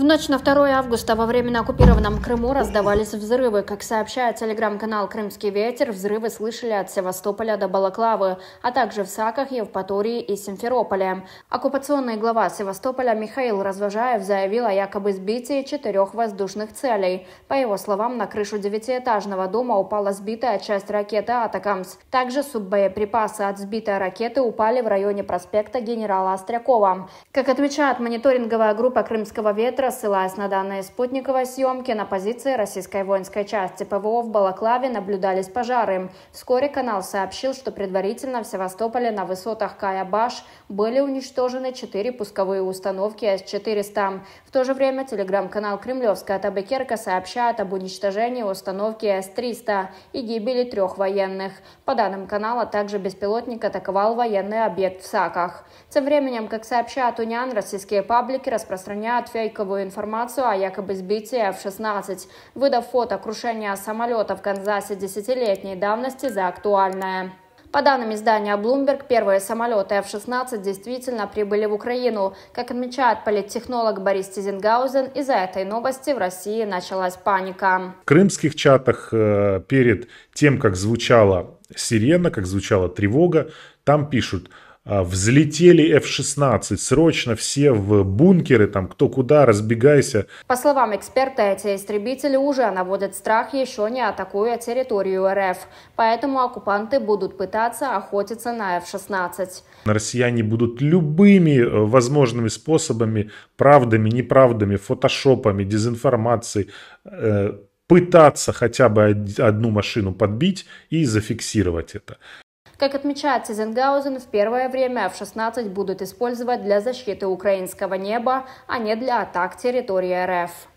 В ночь на 2 августа во время оккупированном Крыму раздавались взрывы. Как сообщает телеграм-канал «Крымский ветер», взрывы слышали от Севастополя до Балаклавы, а также в Саках, Евпатории и Симферополе. Оккупационный глава Севастополя Михаил Развожаев заявил о якобы сбитии четырех воздушных целей. По его словам, на крышу девятиэтажного дома упала сбитая часть ракеты «Атакамс». Также суббоеприпасы от сбитой ракеты упали в районе проспекта генерала Острякова. Как отмечает мониторинговая группа «Крымского ветра», ссылаясь на данные спутниковой съемки, на позиции российской воинской части ПВО в Балаклаве наблюдались пожары. Вскоре канал сообщил, что предварительно в Севастополе на высотах Каябаш были уничтожены четыре пусковые установки С-400. В то же время телеграм-канал «Кремлевская Табакерка» сообщает об уничтожении установки С-300 и гибели трех военных. По данным канала, также беспилотник атаковал военный объект в Саках. Тем временем, как сообщает Униан, российские паблики распространяют фейковые шоковую информацию о якобы сбитии F-16, выдав фото крушения самолета в Канзасе десятилетней давности за актуальное. По данным издания Bloomberg, первые самолеты F-16 действительно прибыли в Украину. Как отмечает политтехнолог Борис Тизенгаузен, из-за этой новости в России началась паника. В крымских чатах э, перед тем, как звучала сирена, как звучала тревога, там пишут – а, взлетели F-16, срочно все в бункеры, там кто куда, разбегайся. По словам эксперта, эти истребители уже наводят страх, еще не атакуя территорию РФ. Поэтому оккупанты будут пытаться охотиться на F-16. Россияне будут любыми э, возможными способами, правдами, неправдами, фотошопами, дезинформацией, э, пытаться хотя бы одну машину подбить и зафиксировать это. Как отмечает Сизенгаузен, в первое время F-16 будут использовать для защиты украинского неба, а не для атак территории РФ.